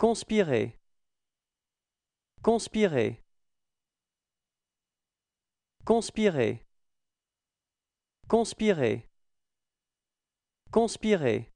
Conspirer Conspirer Conspirer Conspirer Conspirer